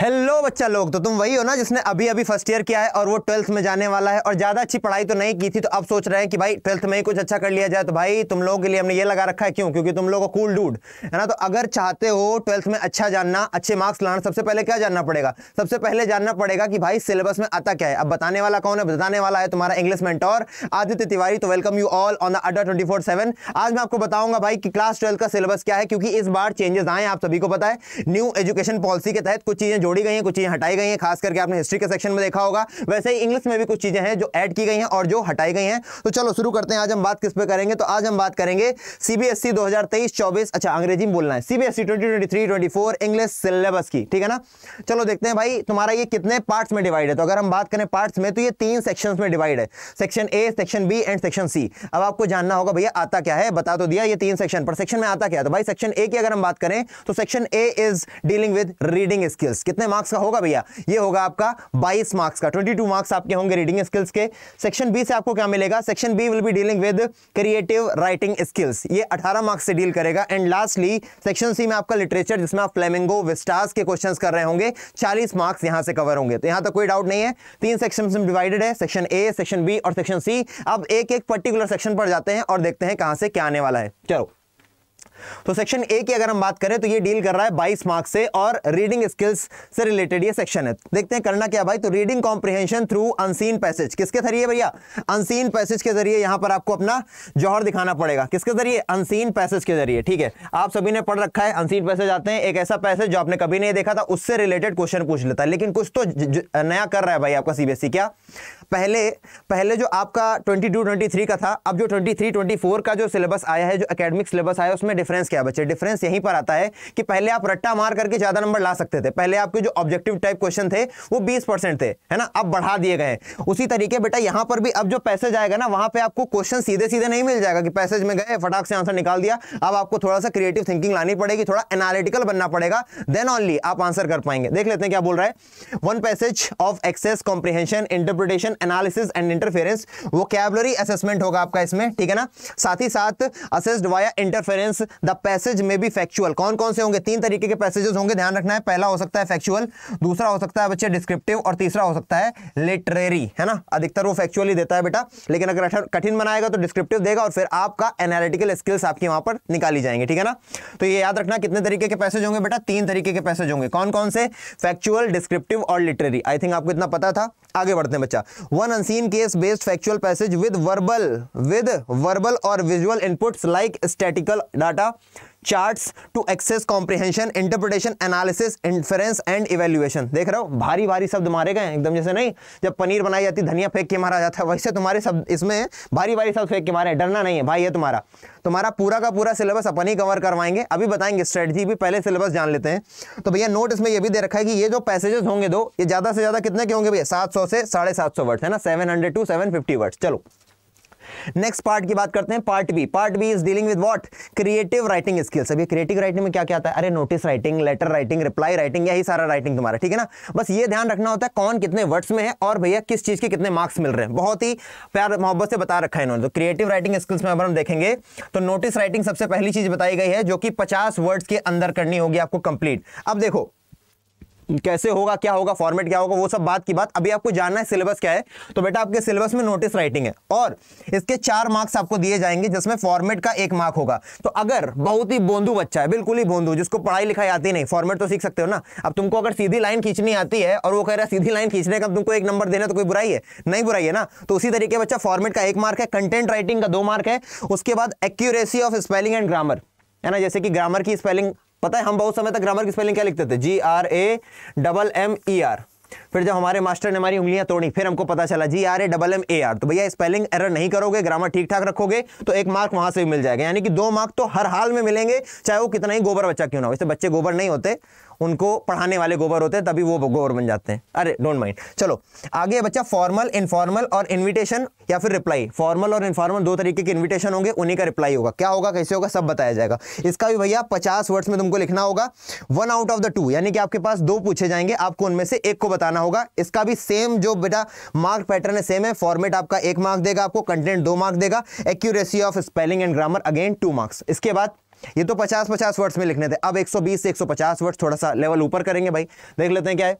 hello बच्चा लोग तो तुम वही हो ना जिसने अभी अभी फर्स्ट ईयर किया है और वो ट्वेल्थ में जाने वाला है और ज़्यादा अच्छी पढ़ाई तो नहीं की थी तो अब सोच रहे हैं कि भाई ट्वेल्थ में ही कुछ अच्छा कर लिया जाए तो भाई तुम लोगों के लिए हमने ये लगा रखा है क्यों क्योंकि तुम लोग को कूल डूड है ना तो अगर चाहते हो ट्वेल्थ में अच्छा जानना अच्छे मार्क्स लाना सबसे पहले क्या जानना पड़ेगा सबसे पहले जानना पड़ेगा कि भाई सिलेबस में आता क्या है अब बताने वाला कौन है बताने वाला है तुम्हारा इंग्लिश मेंटोर आदित्य तिवारी तो welcome you all on the under twenty आज मैं आपको बताऊंगा भाई कि क्लास ट्वेल्थ का सिलेबस क्या है क्योंकि इस बार चेंजेस आए आप सभी को पता है न्यू एजुकेशन पॉलिसी के तहत कुछ चीज़ें जोड़ी गई हैं कुछ चीज़ें हटाई गई हैं खास करके आपने हिस्ट्री के सेक्शन में देखा होगा वैसे ही इंग्लिश में भी कुछ चीज़ें हैं जो ऐड की गई हैं और जो हटाई गई हैं तो चलो शुरू करते हैं आज हम बात किस पे करेंगे तो आज हम बात करेंगे सीबीएसई 2023 24 अच्छा अंग्रेजी में बोलना है सीबीएसई 2023 24 इंग्लिश सिलेबस की ठीक है ना चलो देखते हैं भाई तुम्हारा ये कितने पार्ट्स में डिवाइड है तो अगर हम बात करें पार्ट्स में तो ये तीन सेक्शन में डिवाइड है section A section B and section C अब आपको जानना होगा भैया आता क्या है बता तो दिया ये तीन सेक्शन पर सेक्शन में आता क्या है तो भाई सेक्शन ए की अगर हम बात करें तो section A is dealing with reading skills कितने मार्क्स का होगा भैया ये होगा आपका 22 मार्क्स का 22 मार्क्स आपके होंगे रीडिंग स्किल्स के सेक्शन बी से आपको क्या मिलेगा section B will be dealing with creative writing skills ये 18 मार्क्स से डील करेगा एंड लास्टली सेक्शन सी में आपका लिटरेचर जिसमें आप फ्लेमिंगो विस्टार्स के क्वेश्चन कर रहे होंगे चालीस मार्क्स यहाँ से कवर होंगे तो यहाँ तक कोई डाउट नहीं है तीन सेक्शन में डिवाइडेड है सेक्शन ए सेक्शन बी और सेक्शन सी अब एक एक पर्टिकुलर सेक्शन पर जाते हैं और देखते हैं कहाँ से क्या आने वाला है चलो तो सेक्शन ए की अगर हम बात करें तो ये डील कर रहा है 22 मार्क्स से और रीडिंग स्किल्स से रिलेटेड ये सेक्शन है देखते हैं करना क्या भाई तो reading comprehension through unseen passage किसके जरिए भैया अनसीन पैसेज के जरिए यहां पर आपको अपना जौहर दिखाना पड़ेगा किसके जरिए अनसीन पैसेज के जरिए ठीक है आप सभी ने पढ़ रखा है अनसीन पैसेज आते हैं एक ऐसा पैसेज जो आपने कभी नहीं देखा था उससे रिलेटेड क्वेश्चन पूछ लेता है लेकिन कुछ तो नया कर रहा है भाई आपका सीबीएसई e, क्या पहले पहले जो आपका ट्वेंटी टू ट्वेंटी थ्री का था अब जो ट्वेंटी थ्री ट्वेंटी फोर का जो सिलेबस आया है जो अकेडमिक सिलेबस आया है उसमें डिफरेंस क्या बच्चे डिफरेंस यहीं पर आता है कि पहले आप रट्टा मार करके ज़्यादा नंबर ला सकते थे पहले आपके जो ऑब्जेक्टिव टाइप क्वेश्चन थे वो बीस थे है ना अब बढ़ा दिए गए उसी तरीके बेटा यहाँ पर भी अब जो पैसेज आएगा ना वहाँ पर आपको क्वेश्चन सीधे सीधे नहीं मिल जाएगा कि पैसेज में गए फटाक से आंसर निकाल दिया अब आपको थोड़ा सा क्रिएटिव थिंकिंग लानी पड़ेगी थोड़ा एनालिटिकल बनना पड़ेगा देन ऑनली आप आंसर कर पाएंगे देख लेते हैं क्या बोल रहा है one passage of access comprehension interpretation analysis and interference vocabulary assessment होगा आपका इसमें ठीक है ना साथ ही साथ assessed via interference the passage में भी फैक्चुअल कौन कौन से होंगे तीन तरीके के पैसेजेस होंगे ध्यान रखना है पहला हो सकता है फैक्चुअल दूसरा हो सकता है बच्चे डिस्क्रिप्टिव और तीसरा हो सकता है लिटरेरी है ना अधिकतर वो फैक्चुअल ही देता है बेटा लेकिन अगर कठिन बनाएगा तो डिस्क्रिप्टिव देगा और फिर आपका एनालिटिकल स्किल्स आपकी वहां पर निकाली जाएंगे ठीक है ना तो ये याद रखना कितने तरीके के पैसेज होंगे बेटा तीन तरीके के पैसेज होंगे कौन कौन से फैक्चुअल डिस्क्रिप्टिव और लिटरेरी आई थिंक आपको इतना पता था आगे बढ़ते हैं बच्चा one unseen case based factual passage with verbal with verbal और visual inputs like statistical data charts to access comprehension interpretation analysis inference and evaluation देख रहे हो भारी भारी शब्द मारे गए एकदम जैसे नहीं जब पनीर बनाई जाती धनिया फेंक के मारा जाता है वैसे तुम्हारे शब्द इसमें भारी भारी शब्द फेंक के मारे डरना नहीं है भाई ये तुम्हारा तुम्हारा पूरा का पूरा सिलेबस अपन ही कवर करवाएंगे अभी बताएंगे स्ट्रेटजी भी पहले सिलेबस जान लेते हैं तो भैया नोट इसमें यह भी दे रखा है कि ये जो पैसेजेस होंगे दो ये ज़्यादा से ज़्यादा कितने के होंगे भैया सात से साढ़े सात वर्ड्स है ना सेवन टू सेवन वर्ड्स चलो नेक्स्ट पार्ट की बात करते हैं part B part B is dealing with what creative writing skills अभी क्रिएटिव राइटिंग में क्या क्या आता है अरे notice writing letter writing reply writing यही सारा राइटिंग तुम्हारा ठीक है ना बस ये ध्यान रखना होता है कौन कितने वर्ड्स में है और भैया किस चीज के कितने मार्क्स मिल रहे हैं बहुत ही प्यार मोहब्बत से बता रखा है इन्होंने तो क्रिएटिव राइटिंग स्किल्स में अगर हम देखेंगे तो नोटिस राइटिंग सबसे पहली चीज बताई गई है जो कि पचास वर्ड्स के अंदर करनी होगी आपको कंप्लीट अब देखो कैसे होगा क्या होगा फॉर्मेट क्या होगा वो सब बात की बात अभी आपको जानना है सिलेबस क्या है तो बेटा आपके सिलेबस में नोटिस राइटिंग है और इसके चार मार्क्स आपको दिए जाएंगे जिसमें फॉर्मेट का एक मार्क होगा तो अगर बहुत ही बोंदू बच्चा है बिल्कुल ही बोंदू जिसको पढ़ाई लिखाई आती नहीं फॉर्मेट तो सीख सकते हो ना अब तुमको अगर सीधी लाइन खींचनी आती है और वो कह रहा है सीधी लाइन खींचने का तो तुमको एक नंबर देना तो कोई बुराई है नहीं बुराई है ना तो उसी तरीके बच्चा फॉर्मेट का एक मार्क है कंटेंट राइटिंग का दो मार्क है उसके बाद accuracy of spelling and grammar है ना जैसे कि ग्रामर की स्पेलिंग पता है हम बहुत समय तक ग्रामर की स्पेलिंग क्या लिखते थे G R A double M E R फिर जब हमारे मास्टर ने हमारी उंगलियां तोड़ी फिर हमको पता चला G R A double M A R तो भैया स्पेलिंग एरर नहीं करोगे ग्रामर ठीक ठाक रखोगे तो एक मार्क वहां से भी मिल जाएगा यानी कि दो मार्क तो हर हाल में मिलेंगे चाहे वो कितना ही गोबर बच्चा क्यों ना हो इससे बच्चे गोबर नहीं होते उनको पढ़ाने वाले गोबर होते हैं तभी वो गोबर बन जाते हैं अरे डोंट माइंड चलो आगे बच्चा फॉर्मल इनफॉर्मल और इन्विटेशन या फिर रिप्लाई फॉर्मल और इनफॉर्मल दो तरीके के इन्विटेशन होंगे उन्हीं का रिप्लाई होगा क्या होगा कैसे होगा सब बताया जाएगा इसका भी भैया पचास वर्ड्स में तुमको लिखना होगा one out of the two यानी कि आपके पास दो पूछे जाएंगे आपको उनमें से एक को बताना होगा इसका भी सेम जो बेटा मार्क पैटर्न है सेम है फॉर्मेट आपका एक मार्क देगा आपको कंटेंट दो मार्क देगा accuracy of spelling and grammar again two marks इसके बाद ये तो 50-50 वर्ड्स में लिखने थे अब 120 से 150 वर्ड्स थोड़ा सा लेवल ऊपर करेंगे भाई देख लेते हैं क्या है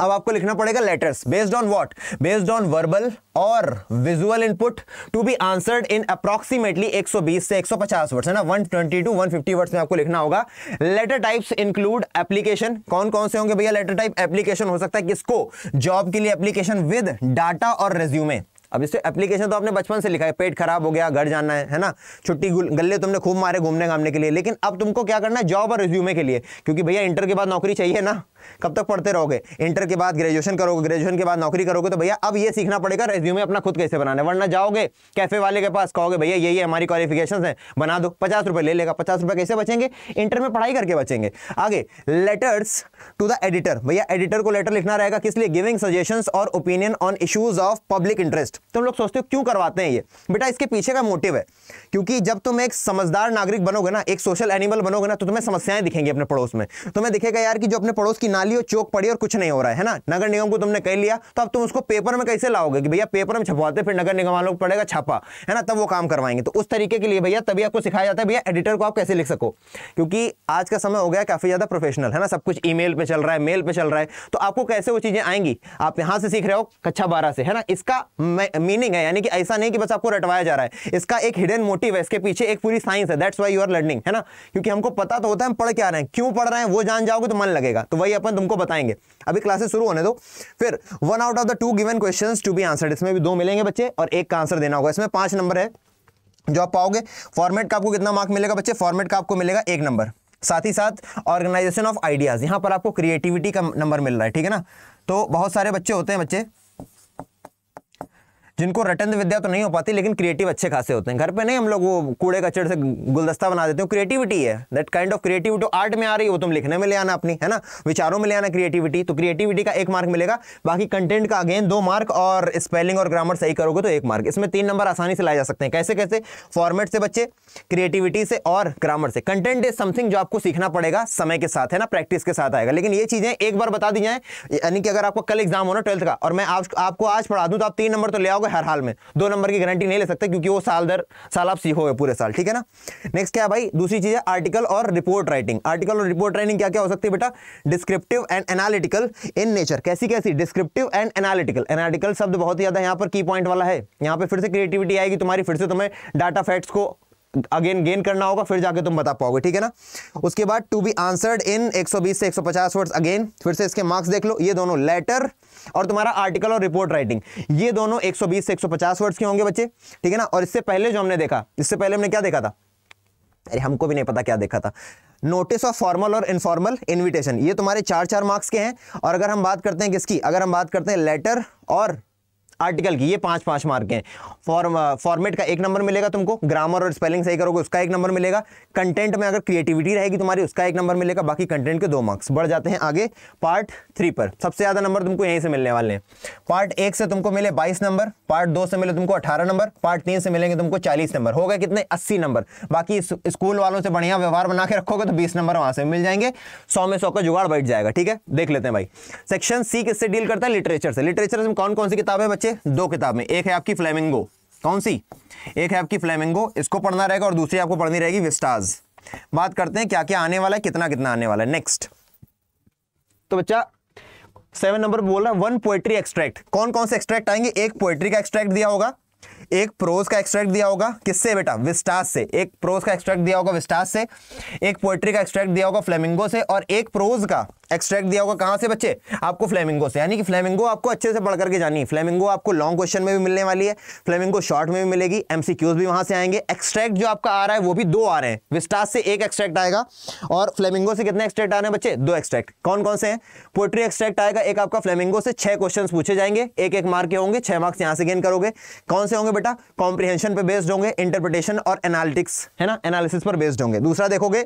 अब आपको लिखना पड़ेगा letters based on what based on verbal और visual input to be answered in approximately 120 से 150 वर्ड्स है ना 120 टू 150 वर्ड्स में आपको लिखना होगा लेटर टाइप्स इंक्लूड एप्लीकेशन कौन कौन से होंगे भैया लेटर टाइप एप्लीकेशन हो सकता है किसको जॉब के लिए एप्लीकेशन विद डाटा और रेज्यूमे अब इससे एप्लीकेशन तो आपने बचपन से लिखा है पेट खराब हो गया घर जाना है है ना छुट्टी गले तुमने खूब मारे घूमने घामने के लिए लेकिन अब तुमको क्या करना है जॉब और रिज्यूमे के लिए क्योंकि भैया इंटर के बाद नौकरी चाहिए ना कब तक पढ़ते रहोगे इंटर के बाद ग्रेजुएशन करोगे ग्रेजुएशन के बाद नौकरी करोगे तो भैया अब ये सीखना पड़ेगा रेज्यूमे अपना खुद कैसे बनाने वरना जाओगे कैफे वाले के पास कहोगे भैया यही हमारी क्वालिफिकेशन है बना दो पचास रुपये ले लेगा पचास रुपये कैसे बचेंगे इंटर में पढ़ाई करके बचेंगे आगे लेटर्स टू द एडिटर भैया एडिटर को लेटर लिखना रहेगा किस लिए गिविंग सजेशन और opinion on issues of public interest तुम लोग सोचते हो क्यों करवाते हैं ये बेटा इसके पीछे का मोटिव है क्योंकि जब तुम एक समझदार नागरिक बनोगे ना एक सोशल एनिमल बनोगे ना तो तुम्हें समस्याएं दिखेंगी अपने पड़ोस में तुम्हें दिखेगा यार कि जो अपने पड़ोस की नाली और चौक पड़ी और कुछ नहीं हो रहा है ना नगर निगम को तुमने कह लिया तो अब तुम उसको पेपर में कैसे लाओगे कि भैया पेपर में छपवाते फिर नगर निगम वालों को पड़ेगा छापा है ना तब वो काम करवाएंगे तो उस तरीके के लिए भैया तभी आपको सिखाया जाता है भैया एडिटर को आप कैसे लिख सको क्योंकि आज का समय हो गया काफ़ी ज़्यादा प्रोफेशनल है ना सब कुछ ई मेल चल रहा है मेल पर चल रहा है तो आपको कैसे वो चीज़ें आएंगी आप यहाँ से सीख रहे हो कच्छा बारह से है ना इसका मीनिंग है यानी कि ऐसा नहीं कि बस आपको रटवाया जा रहा है इसका एक हिडन मोटिव है इसके पीछे एक पूरी साइंस है that's why you are learning है ना क्योंकि हमको पता तो होता है हम पढ़ के आ रहे हैं क्यों पढ़ रहे हैं वो जान जाओगे तो मन लगेगा तो वही अपन तुमको बताएंगे अभी क्लासेस शुरू होने दो फिर one out of the two given question to be answer इसमें भी दो मिलेंगे बच्चे और एक का आंसर देना होगा इसमें पांच नंबर है जो आप पाओगे फॉर्मेट का आपको कितना मार्क मिलेगा बच्चे फॉर्मेट का आपको मिलेगा एक नंबर साथ ही साथ ऑर्गेनाइजेशन ऑफ आइडियाज़ यहां पर आपको क्रिएटिविटी का नंबर मिल रहा है ठीक है ना तो बहुत सारे बच्चे होते हैं बच्चे जिनको रटन विद्या तो नहीं हो पाती लेकिन क्रिएटिव अच्छे खासे होते हैं घर पे नहीं हम लोग वो कूड़े कचड़ से गुलदस्ता बना देते हो क्रिएटिविटी है that kind of creativity art में आ रही वो तुम लिखने में ले आना अपनी है ना विचारों में ले आना क्रिएटिविटी तो क्रिएटिविटी का एक मार्क मिलेगा बाकी कंटेंट का अगेन दो मार्क और स्पेलिंग और ग्रामर सही करोगे तो एक मार्क इसमें तीन नंबर आसानी से लाए जा सकते हैं कैसे कैसे फॉर्मेट से बच्चे क्रिएटिविटी से और ग्रामर से कंटेंट इज समथिंग जो आपको सीखना पड़ेगा समय के साथ है ना प्रैक्टिस के साथ आएगा लेकिन ये चीजें एक बार बता दी जाए यानी कि अगर आपको कल एग्जाम होना ट्वेल्थ का और मैं आप, आपको आज पढ़ा दूँ तो आप तीन नंबर तो ले आओगे होगा हर हाल में दो नंबर की गारंटी नहीं ले सकते क्योंकि वो साल दर साल आप सीखोगे पूरे साल ठीक है ना नेक्स्ट क्या है भाई दूसरी चीज़ है आर्टिकल और रिपोर्ट राइटिंग आर्टिकल और रिपोर्ट राइटिंग क्या क्या हो सकती है बेटा descriptive and analytical in nature कैसी कैसी डिस्क्रिप्टिव एंड एनालिटिकल एनालिटिकल शब्द बहुत ही ज़्यादा यहाँ पर की पॉइंट वाला है यहाँ पर फिर से क्रिएटिविटी आएगी तुम्हारी फिर से तुम्हें डाटा फैक्ट्स को अगेन गेन करना होगा फिर जाके तुम बता पाओगे ठीक है ना उसके बाद टू बी आंसर्ड इन 120 से 150 वर्ड्स अगेन फिर से इसके मार्क्स देख लो ये दोनों लेटर और तुम्हारा आर्टिकल और रिपोर्ट राइटिंग ये दोनों 120 से 150 वर्ड्स के होंगे बच्चे ठीक है ना और इससे पहले जो हमने देखा इससे पहले हमने क्या देखा था अरे हमको भी नहीं पता क्या देखा था नोटिस ऑफ फॉर्मल और इनफॉर्मल इनविटेशन ये तुम्हारे चार चार मार्क्स के हैं और अगर हम बात करते हैं किसकी अगर हम बात करते हैं लेटर और आर्टिकल की ये पांच पांच मार्क हैं फॉर्म फॉर्मेट का एक नंबर मिलेगा तुमको ग्रामर और स्पेलिंग सही करोगे उसका एक नंबर मिलेगा कंटेंट में अगर क्रिएटिविटी रहेगी तुम्हारी उसका एक नंबर मिलेगा बाकी कंटेंट के दो मार्क्स बढ़ जाते हैं आगे पार्ट थ्री पर सबसे ज़्यादा नंबर तुमको यहीं से मिलने वाले हैं पार्ट एक से तुमको मिले बाईस नंबर पार्ट दो से मिले तुमको अठारह नंबर पार्ट तीन से मिलेंगे तुमको चालीस नंबर हो गए कितने अस्सी नंबर बाकी स्कूल वालों से बढ़िया व्यवहार बना के रखोगे तो बीस नंबर वहां से मिल जाएंगे सौ में सौ का जुगाड़ बैठ जाएगा ठीक है देख लेते हैं भाई सेक्शन सी किससे डील करता है लिटरेचर से लिटरेचर से कौन कौन सी किताब है बच्चे बच्चे दो किताबें एक है आपकी फ्लेमिंगो कौन सी एक है आपकी फ्लेमिंगो इसको पढ़ना रहेगा और दूसरी आपको पढ़नी रहेगी विस्टाज बात करते हैं क्या क्या आने वाला है कितना कितना आने वाला है नेक्स्ट तो बच्चा सेवन नंबर बोल रहा है वन पोएट्री एक्सट्रैक्ट कौन कौन से एक्सट्रैक्ट आएंगे एक पोएट्री का एक्सट्रैक्ट दिया होगा एक प्रोज का एक्सट्रैक्ट दिया होगा किससे बेटा विस्टास से एक प्रोज का एक्सट्रैक्ट दिया होगा विस्टास से एक पोएट्री का एक्सट्रैक्ट दिया होगा फ्लेमिंगो से और एक प्रोज का एक्सट्रैक्ट दिया होगा कहाँ से बच्चे आपको फ्लेमिंगो से यानी कि फ्लेमिंगो आपको अच्छे से पढ़ करके जानी है फ्लेमिंगो आपको लॉन्ग क्वेश्चन में भी मिलने वाली है फ्लेमिंगो शॉर्ट में भी मिलेगी एमसीक्यूज भी वहां से आएंगे एक्सट्रैक्ट जो आपका आ रहा है वो भी दो आ रहे हैं विस्टास से एक एक्सट्रैक्ट आएगा और फ्लेमिंगो से कितने एक्सट्रैक्ट आ रहे हैं बच्चे दो एक्सट्रैक्ट कौन कौन से हैं पोएट्री एक्सट्रैक्ट आएगा एक आपका फ्लेमिंगो से छह क्वेश्चन पूछे जाएंगे एक एक मार्क के होंगे छह मार्क्स यहाँ से गेन करोगे कौन से होंगे बेटा कॉम्प्रिहेंशन पे बेस्ड होंगे इंटरप्रिटेशन और एनालिटिक्स है ना एनालिसिस पर बेस्ड होंगे दूसरा देखोगे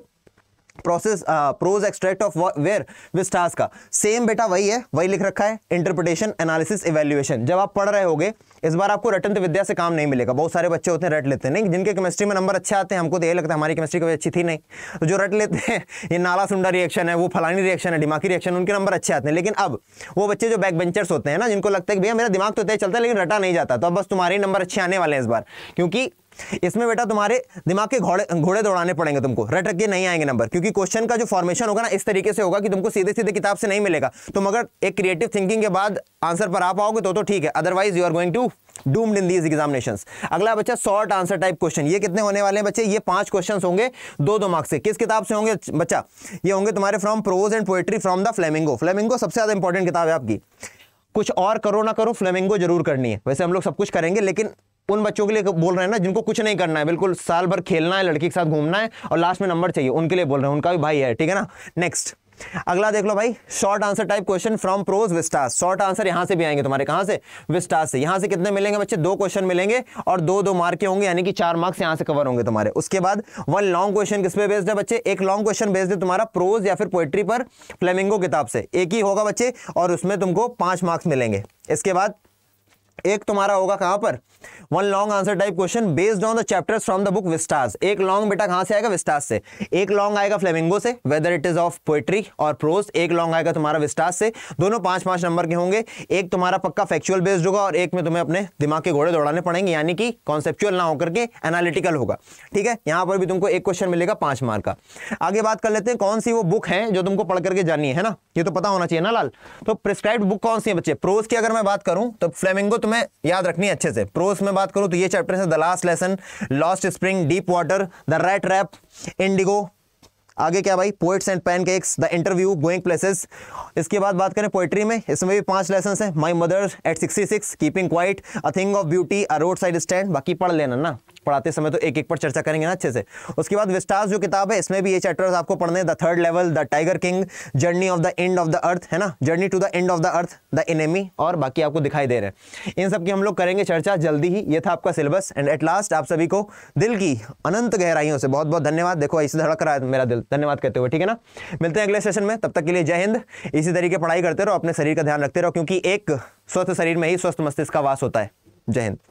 process prose extract of where Vistas का सेम बेटा वही है वही लिख रखा है इंटरप्रिटेशन एनालिसिस इवेल्युएशन जब आप पढ़ रहे होगे इस बार आपको रटन तो विद्या से काम नहीं मिलेगा बहुत सारे बच्चे होते हैं रट लेते हैं नहीं जिनके केमिस्ट्री में नंबर अच्छे आते हैं हमको तो यही लगता है हमारी केमिस्ट्री कभी अच्छी थी नहीं तो जो रट लेते हैं ये नाला सुंडा रिएक्शन है वो फलानी रिएक्शन है दिमागी रिएक्शन उनके नंबर अच्छे आते हैं लेकिन अब वो बच्चे जो बैक बेंचर्स होते हैं ना जिनको लगता है कि भैया मेरा दिमाग तो तय चलता है लेकिन रटा नहीं जाता तो अब बस तुम्हारे नंबर अच्छे आने वाले हैं इस बार क्योंकि इसमें बेटा तुम्हारे दिमाग के घोड़े घोड़े दौड़ाने पड़ेंगे तुमको रख के नहीं आएंगे नंबर क्योंकि क्वेश्चन का जो फॉर्मेशन होगा ना इस तरीके से होगा कि तुमको सीधे सीधे किताब से नहीं मिलेगा तुम तो अगर एक क्रिएटिव थिंकिंग के बाद आंसर पर आ पाओगे तो तो ठीक है otherwise you are going to doomed in these examination अगला बच्चा शॉर्ट आंसर टाइप क्वेश्चन ये कितने होने वाले हैं बच्चे ये पांच क्वेश्चन होंगे दो दो मार्क्स से किस किताब से होंगे बच्चा ये होंगे तुम्हारे from prose and poetry from the Flamingo Flamingo सबसे ज्यादा इंपॉर्टेंट किताब है आपकी कुछ और करो ना करो फ्लेमिंगो जरूर करनी है वैसे हम लोग सब कुछ करेंगे लेकिन उन बच्चों के लिए बोल रहे हैं ना जिनको कुछ नहीं करना है बिल्कुल साल भर खेलना है लड़की के साथ घूमना है और लास्ट में नंबर चाहिए उनके लिए बोल रहे हैं उनका भी भाई है ठीक है ना नेक्स्ट अगला देख लो भाई short answer type question from prose Vistas short answer यहां से भी आएंगे तुम्हारे कहां से विस्टास से यहां से कितने मिलेंगे बच्चे दो क्वेश्चन मिलेंगे और दो दो मार्के होंगे यानी कि चार मार्क्स यहां से कवर होंगे तुम्हारे उसके बाद वन लॉन्ग क्वेश्चन किस पे बेस्ड है बच्चे एक लॉन्ग क्वेश्चन बेस्ड है तुम्हारा प्रोज या फिर पोएट्री पर फ्लेमिंगो किताब से एक ही होगा बच्चे और उसमें तुमको पांच मार्क्स मिलेंगे इसके बाद एक तुम्हारा होगा कहां पर one long answer type question based on the chapters from the book Vistas एक लॉन्ग बेटा कहां से आएगा विस्टास से एक लॉन्ग आएगा फ्लेमिंगो से whether it is of poetry और प्रोज एक लॉन्ग आएगा तुम्हारा विस्टास से दोनों पांच पांच नंबर के होंगे एक तुम्हारा पक्का फैक्चुअल बेस्ड होगा और एक में तुम्हें अपने दिमाग के घोड़े दौड़ाने पड़ेंगे यानी कि कॉन्सेप्चुअल ना होकर के एनालिटिकल होगा ठीक है यहां पर भी तुमको एक क्वेश्चन मिलेगा पांच मार्क का आगे बात कर लेते हैं कौन सी वो बुक है जो तुमको पढ़ करके जानी है ना ये तो पता होना चाहिए ना लाल तो प्रिस्क्राइब बुक कौन सी है बच्चे प्रोज की अगर मैं बात करूं तो फ्लेमिंगो तुम्हें याद रखनी है अच्छे से प्रोस में बात करूं तो ये चैप्टर है the last lesson lost spring deep water the rattrap Indigo आगे क्या भाई poets and pancakes the interview going places इसके बाद बात करें पोइट्री में इसमें भी पांच लेसन है my mother at sixty six keeping quiet a thing of beauty a roadside stand बाकी पढ़ लेना ना पढ़ाते समय तो एक एक पर चर्चा करेंगे ना अच्छे से उसके बाद विस्टास जो किताब है इसमें भी ये चैप्टर्स आपको पढ़ने the third level the tiger king journey of the end of the earth है ना journey to the end of the earth the enemy और बाकी आपको दिखाई दे रहे हैं इन सब की हम लोग करेंगे चर्चा जल्दी ही ये था आपका सिलेबस एंड एट लास्ट आप सभी को दिल की अनंत गहराइयों से बहुत बहुत धन्यवाद देखो ऐसे धड़क रहा है मेरा दिल धन्यवाद कहते हुए ठीक है ना मिलते हैं अगले सेशन में तब तक के लिए जय हिंद इसी तरीके पढ़ाई करते रहो अपने शरीर का ध्यान रखते रहो क्योंकि एक स्वस्थ शरीर में ही स्वस्थ मस्तिष्क का वास होता है जय हिंद